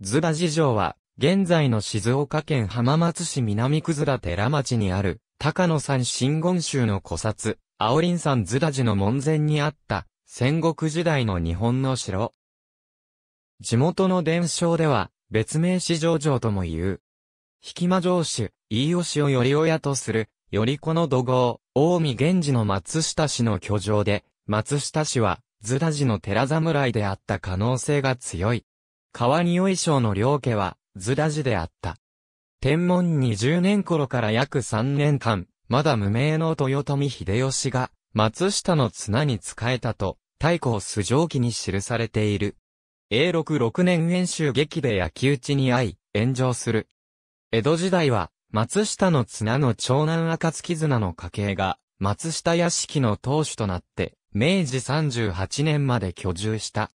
ズラ寺城は、現在の静岡県浜松市南くずら寺町にある、高野山真言宗の古刹、青林山ズラ寺の門前にあった、戦国時代の日本の城。地元の伝承では、別名市城城とも言う。引間城主、飯吉をより親とする、より子の土豪、大見源氏の松下氏の居城で、松下氏は、ズラ寺の寺侍であった可能性が強い。川匂い省の両家は、ズら寺であった。天文20年頃から約3年間、まだ無名の豊臣秀吉が、松下の綱に仕えたと、太鼓素上記に記されている。永禄6年演習劇で焼き討ちに遭い、炎上する。江戸時代は、松下の綱の長男赤月綱の家系が、松下屋敷の当主となって、明治38年まで居住した。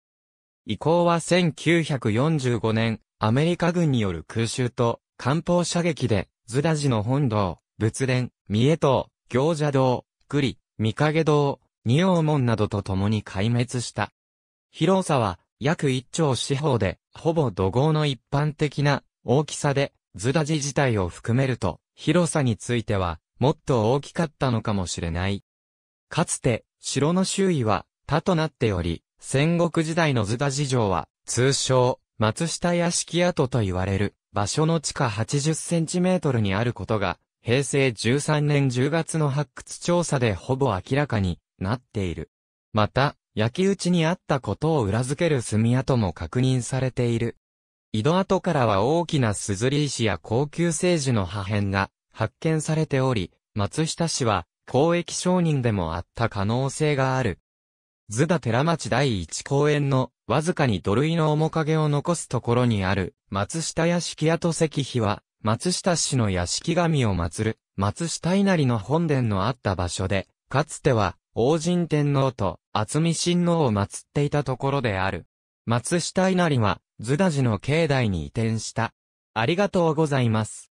以降は1945年、アメリカ軍による空襲と、艦砲射撃で、ズダジの本堂、仏殿、三重島、行者堂、栗、三影堂、仁王門などと共に壊滅した。広さは、約一兆四方で、ほぼ土豪の一般的な大きさで、ズダジ自体を含めると、広さについては、もっと大きかったのかもしれない。かつて、城の周囲は、他となっており、戦国時代の津田寺城は、通称、松下屋敷跡と言われる、場所の地下80センチメートルにあることが、平成13年10月の発掘調査でほぼ明らかになっている。また、焼き討ちにあったことを裏付ける炭跡も確認されている。井戸跡からは大きな硯石や高級聖樹の破片が発見されており、松下氏は、交易商人でもあった可能性がある津田寺町第一公園の、わずかに土塁の面影を残すところにある、松下屋敷跡石碑は、松下市の屋敷神を祀る、松下稲荷の本殿のあった場所で、かつては、王神天皇と厚見親王を祀っていたところである。松下稲荷は、津田寺の境内に移転した。ありがとうございます。